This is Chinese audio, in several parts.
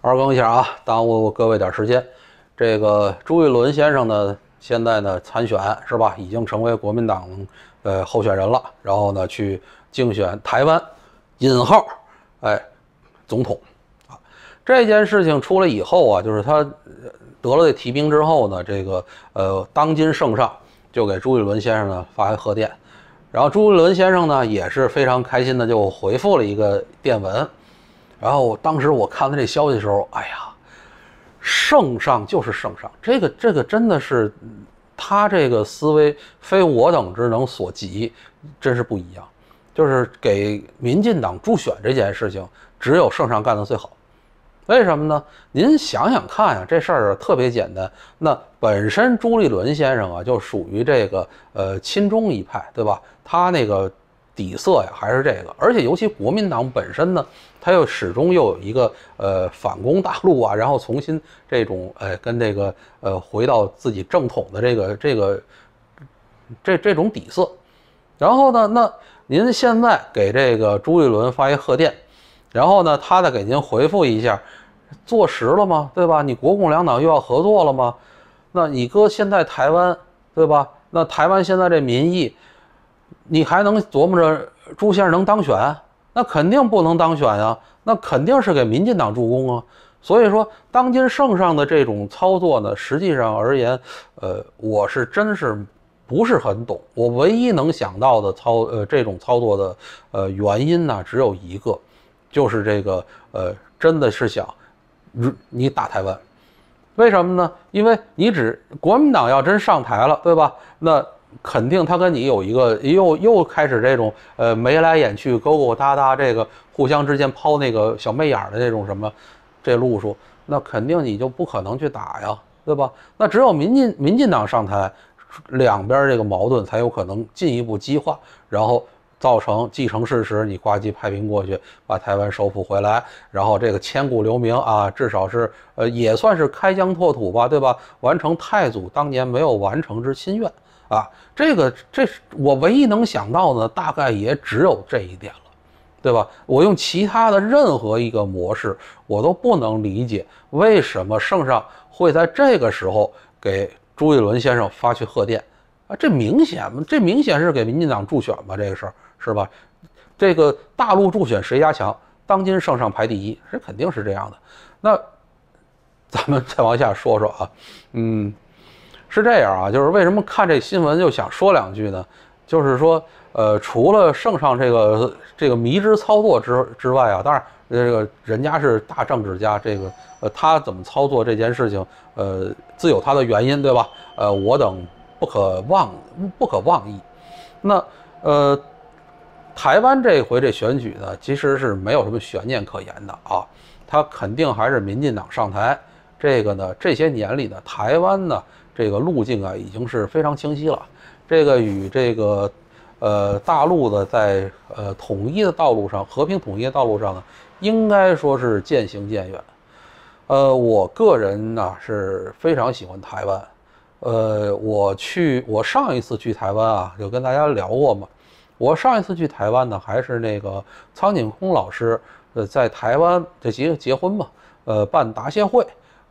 二更一下啊，耽误各位点时间。这个朱一伦先生呢，现在呢参选是吧？已经成为国民党呃候选人了。然后呢去竞选台湾“引号”哎总统啊。这件事情出来以后啊，就是他得了这提名之后呢，这个呃当今圣上就给朱一伦先生呢发来贺电。然后朱一伦先生呢也是非常开心的，就回复了一个电文。然后当时我看到这消息的时候，哎呀，圣上就是圣上，这个这个真的是他这个思维非我等之能所及，真是不一样。就是给民进党助选这件事情，只有圣上干的最好。为什么呢？您想想看呀，这事儿特别简单。那本身朱立伦先生啊，就属于这个呃亲中一派，对吧？他那个。底色呀，还是这个，而且尤其国民党本身呢，他又始终又有一个呃反攻大陆啊，然后重新这种哎跟这个呃回到自己正统的这个这个这这种底色，然后呢，那您现在给这个朱一伦发一贺电，然后呢，他再给您回复一下，坐实了吗？对吧？你国共两党又要合作了吗？那你搁现在台湾，对吧？那台湾现在这民意。你还能琢磨着朱先生能当选？那肯定不能当选呀，那肯定是给民进党助攻啊。所以说，当今圣上的这种操作呢，实际上而言，呃，我是真是不是很懂。我唯一能想到的操，呃，这种操作的，呃，原因呢，只有一个，就是这个，呃，真的是想，你打台湾，为什么呢？因为你只国民党要真上台了，对吧？那。肯定他跟你有一个又又开始这种呃眉来眼去、勾勾搭搭，这个互相之间抛那个小媚眼的那种什么这路数，那肯定你就不可能去打呀，对吧？那只有民进民进党上台，两边这个矛盾才有可能进一步激化，然后造成既成事实，你挂机派兵过去，把台湾收复回来，然后这个千古留名啊，至少是呃也算是开疆拓土吧，对吧？完成太祖当年没有完成之心愿。啊，这个这是我唯一能想到的，大概也只有这一点了，对吧？我用其他的任何一个模式，我都不能理解为什么圣上会在这个时候给朱一伦先生发去贺电啊！这明显，这明显是给民进党助选吧？这个事儿是吧？这个大陆助选谁家强？当今圣上排第一，这肯定是这样的。那咱们再往下说说啊，嗯。是这样啊，就是为什么看这新闻就想说两句呢？就是说，呃，除了圣上这个这个迷之操作之之外啊，当然，这个人家是大政治家，这个呃，他怎么操作这件事情，呃，自有他的原因，对吧？呃，我等不可妄不可妄议。那呃，台湾这回这选举呢，其实是没有什么悬念可言的啊，他肯定还是民进党上台。这个呢，这些年里的台湾呢。这个路径啊，已经是非常清晰了。这个与这个呃大陆的在呃统一的道路上、和平统一的道路上呢，应该说是渐行渐远。呃，我个人呢是非常喜欢台湾。呃，我去，我上一次去台湾啊，有跟大家聊过嘛。我上一次去台湾呢，还是那个苍井空老师，呃，在台湾这结结婚嘛，呃，办答谢会。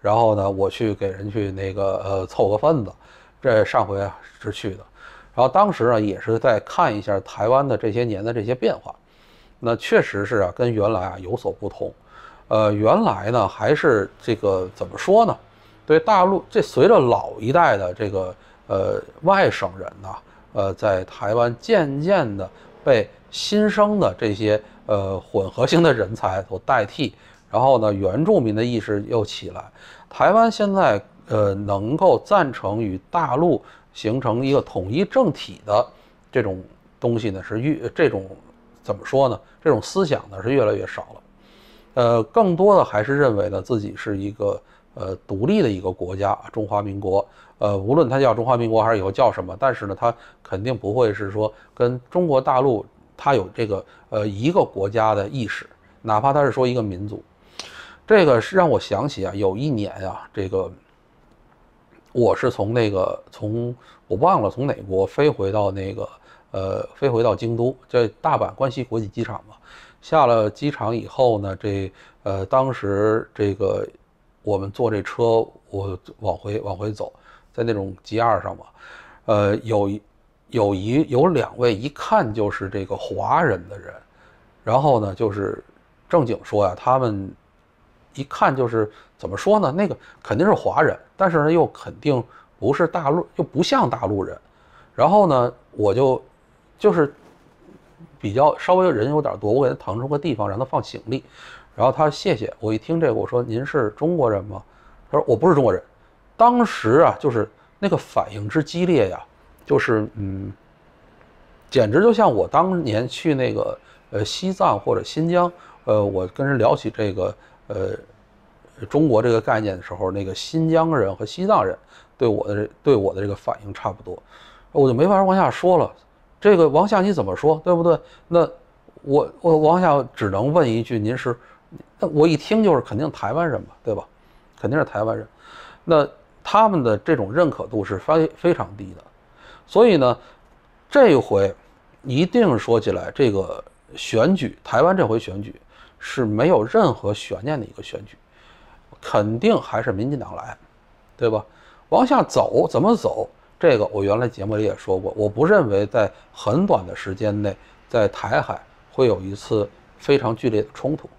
然后呢，我去给人去那个呃凑个份子，这上回啊是去的，然后当时呢也是在看一下台湾的这些年的这些变化，那确实是啊跟原来啊有所不同，呃原来呢还是这个怎么说呢？对大陆这随着老一代的这个呃外省人呐，呃在台湾渐渐的被新生的这些呃混合型的人才所代替，然后呢原住民的意识又起来。台湾现在呃能够赞成与大陆形成一个统一政体的这种东西呢，是越这种怎么说呢？这种思想呢是越来越少了。呃，更多的还是认为呢自己是一个呃独立的一个国家，中华民国。呃，无论它叫中华民国还是以后叫什么，但是呢，它肯定不会是说跟中国大陆它有这个呃一个国家的意识，哪怕它是说一个民族。这个是让我想起啊，有一年啊，这个我是从那个从我忘了从哪国飞回到那个呃飞回到京都，在大阪关西国际机场嘛。下了机场以后呢，这呃当时这个我们坐这车，我往回往回走在那种 G 二上嘛，呃有一有一有两位一看就是这个华人的人，然后呢就是正经说呀，他们。一看就是怎么说呢？那个肯定是华人，但是呢又肯定不是大陆，又不像大陆人。然后呢，我就就是比较稍微人有点多，我给他腾出个地方让他放行李。然后他谢谢我。一听这个，我说您是中国人吗？他说我不是中国人。当时啊，就是那个反应之激烈呀，就是嗯，简直就像我当年去那个呃西藏或者新疆，呃，我跟人聊起这个。呃，中国这个概念的时候，那个新疆人和西藏人对我的对我的这个反应差不多，我就没法往下说了。这个王下你怎么说，对不对？那我我王下只能问一句，您是？那我一听就是肯定台湾人嘛，对吧？肯定是台湾人。那他们的这种认可度是非非常低的，所以呢，这回一定说起来这个选举，台湾这回选举。是没有任何悬念的一个选举，肯定还是民进党来，对吧？往下走怎么走？这个我原来节目里也说过，我不认为在很短的时间内，在台海会有一次非常剧烈的冲突，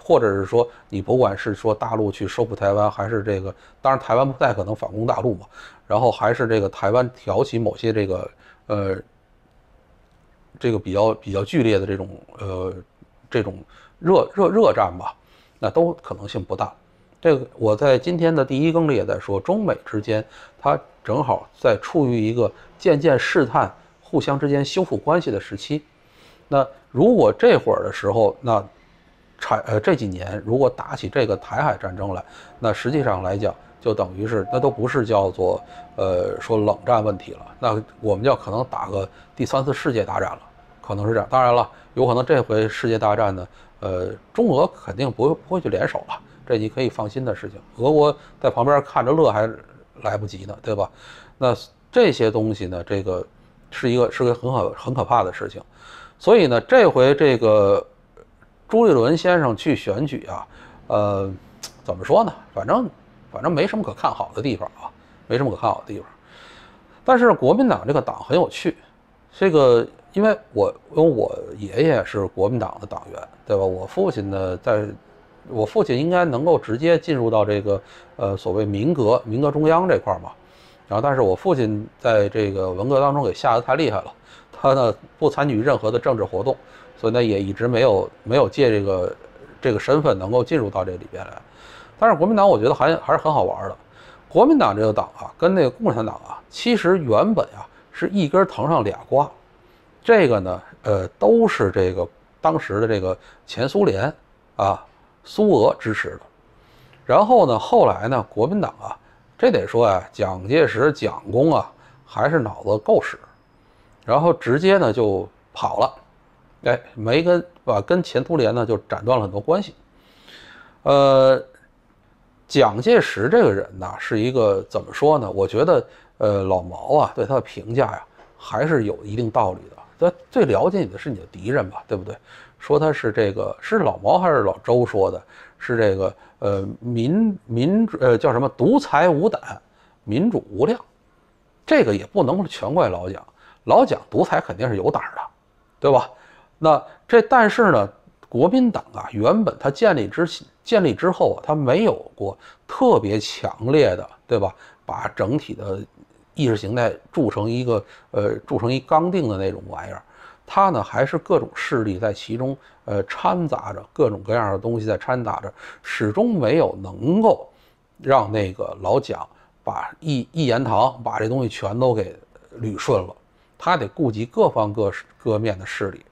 或者是说你不管是说大陆去收复台湾，还是这个，当然台湾不太可能反攻大陆嘛，然后还是这个台湾挑起某些这个呃，这个比较比较剧烈的这种呃，这种。热热热战吧，那都可能性不大。这个我在今天的第一更里也在说，中美之间它正好在处于一个渐渐试探、互相之间修复关系的时期。那如果这会儿的时候，那产呃这几年如果打起这个台海战争来，那实际上来讲，就等于是那都不是叫做呃说冷战问题了，那我们要可能打个第三次世界大战了。可能是这样，当然了，有可能这回世界大战呢，呃，中俄肯定不会不会去联手了，这你可以放心的事情。俄国在旁边看着乐还来不及呢，对吧？那这些东西呢，这个是一个是个很可很可怕的事情，所以呢，这回这个朱立伦先生去选举啊，呃，怎么说呢？反正反正没什么可看好的地方啊，没什么可看好的地方。但是国民党这个党很有趣，这个。因为我，因为我爷爷是国民党的党员，对吧？我父亲呢，在我父亲应该能够直接进入到这个，呃，所谓民革、民革中央这块儿嘛。然后，但是我父亲在这个文革当中给吓得太厉害了，他呢不参与任何的政治活动，所以呢也一直没有没有借这个这个身份能够进入到这里边来。但是国民党我觉得还还是很好玩的。国民党这个党啊，跟那个共产党啊，其实原本啊是一根藤上俩瓜。这个呢，呃，都是这个当时的这个前苏联啊，苏俄支持的。然后呢，后来呢，国民党啊，这得说啊，蒋介石蒋公啊，还是脑子够使。然后直接呢就跑了，哎，没跟啊跟前苏联呢就斩断了很多关系。呃，蒋介石这个人呢，是一个怎么说呢？我觉得，呃，老毛啊对他的评价呀，还是有一定道理的。他最了解你的是你的敌人吧，对不对？说他是这个是老毛还是老周说的？是这个呃民民主呃叫什么独裁无胆，民主无量，这个也不能全怪老蒋，老蒋独裁肯定是有胆的，对吧？那这但是呢，国民党啊，原本他建立之建立之后，啊，他没有过特别强烈的，对吧？把整体的。意识形态铸成一个呃铸成一钢锭的那种玩意儿，它呢还是各种势力在其中呃掺杂着各种各样的东西在掺杂着，始终没有能够让那个老蒋把一一言堂把这东西全都给捋顺了。他得顾及各方各各面的势力。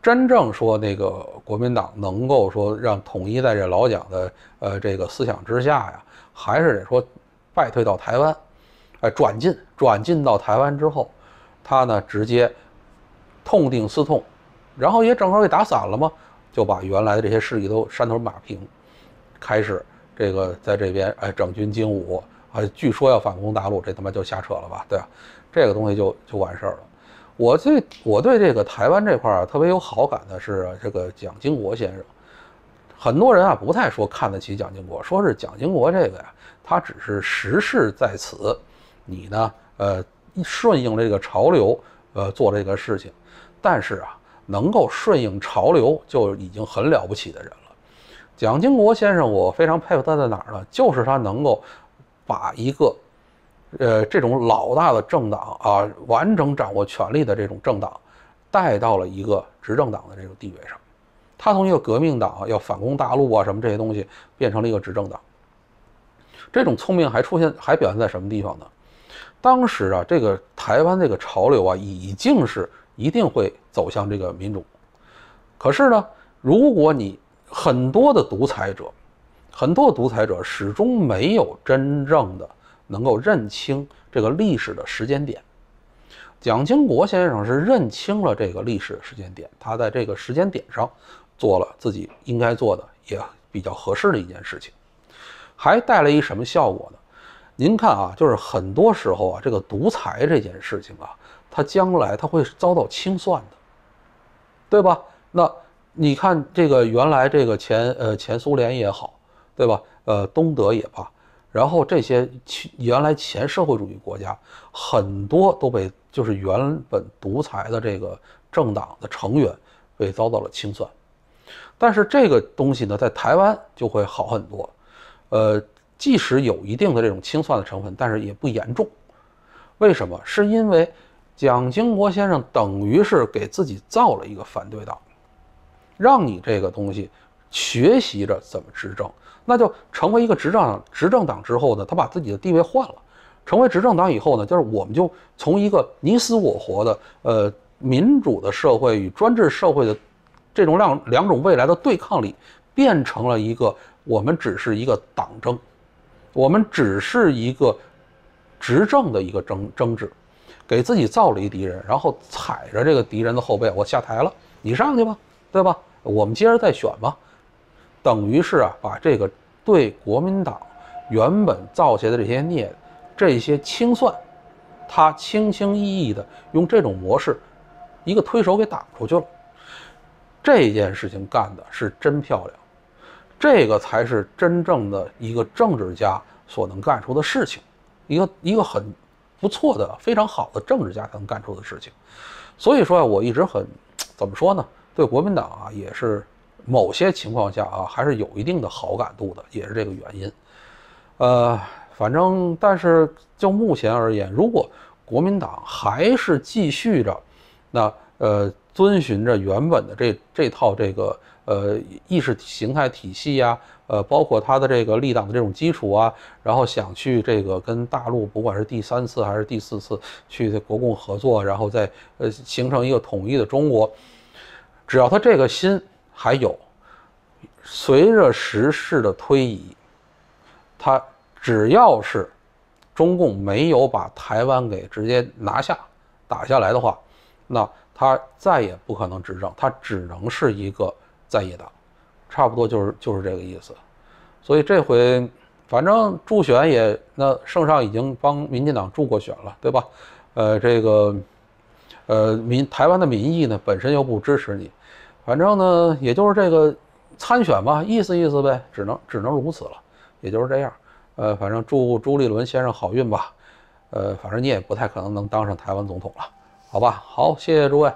真正说那个国民党能够说让统一在这老蒋的呃这个思想之下呀，还是得说败退到台湾。哎，转进，转进到台湾之后，他呢直接痛定思痛，然后也正好给打散了嘛，就把原来的这些势力都山头马平，开始这个在这边哎整军精武啊，据说要反攻大陆，这他妈就瞎扯了吧，对吧？这个东西就就完事儿了。我最我对这个台湾这块儿啊特别有好感的是这个蒋经国先生，很多人啊不太说看得起蒋经国，说是蒋经国这个呀，他只是时势在此。你呢？呃，顺应这个潮流，呃，做这个事情，但是啊，能够顺应潮流就已经很了不起的人了。蒋经国先生，我非常佩服他在哪儿呢？就是他能够把一个呃这种老大的政党啊，完整掌握权力的这种政党，带到了一个执政党的这种地位上。他从一个革命党要反攻大陆啊什么这些东西，变成了一个执政党。这种聪明还出现还表现在什么地方呢？当时啊，这个台湾这个潮流啊，已经是一定会走向这个民主。可是呢，如果你很多的独裁者，很多独裁者始终没有真正的能够认清这个历史的时间点。蒋经国先生是认清了这个历史的时间点，他在这个时间点上做了自己应该做的，也比较合适的一件事情，还带来一什么效果呢？您看啊，就是很多时候啊，这个独裁这件事情啊，它将来它会遭到清算的，对吧？那你看这个原来这个前呃前苏联也好，对吧？呃，东德也罢，然后这些原来前社会主义国家很多都被就是原本独裁的这个政党的成员被遭到了清算，但是这个东西呢，在台湾就会好很多，呃。即使有一定的这种清算的成分，但是也不严重。为什么？是因为蒋经国先生等于是给自己造了一个反对党，让你这个东西学习着怎么执政，那就成为一个执政执政党之后呢，他把自己的地位换了，成为执政党以后呢，就是我们就从一个你死我活的呃民主的社会与专制社会的这种两两种未来的对抗里，变成了一个我们只是一个党争。我们只是一个执政的一个争争执，给自己造了一敌人，然后踩着这个敌人的后背，我下台了，你上去吧，对吧？我们接着再选吧，等于是啊，把这个对国民党原本造下的这些孽、这些清算，他轻轻易易的用这种模式，一个推手给打出去了。这件事情干的是真漂亮。这个才是真正的一个政治家所能干出的事情，一个一个很不错的、非常好的政治家才能干出的事情。所以说，啊，我一直很怎么说呢？对国民党啊，也是某些情况下啊，还是有一定的好感度的，也是这个原因。呃，反正，但是就目前而言，如果国民党还是继续着，那呃，遵循着原本的这这套这个。呃，意识形态体系呀，呃，包括他的这个立党的这种基础啊，然后想去这个跟大陆，不管是第三次还是第四次去国共合作，然后再呃形成一个统一的中国，只要他这个心还有，随着时势的推移，他只要是中共没有把台湾给直接拿下打下来的话，那他再也不可能执政，他只能是一个。在野党，差不多就是就是这个意思，所以这回反正助选也，那圣上已经帮民进党助过选了，对吧？呃，这个呃民台湾的民意呢本身又不支持你，反正呢也就是这个参选嘛，意思意思呗，只能只能如此了，也就是这样。呃，反正祝朱立伦先生好运吧。呃，反正你也不太可能能当上台湾总统了，好吧？好，谢谢诸位。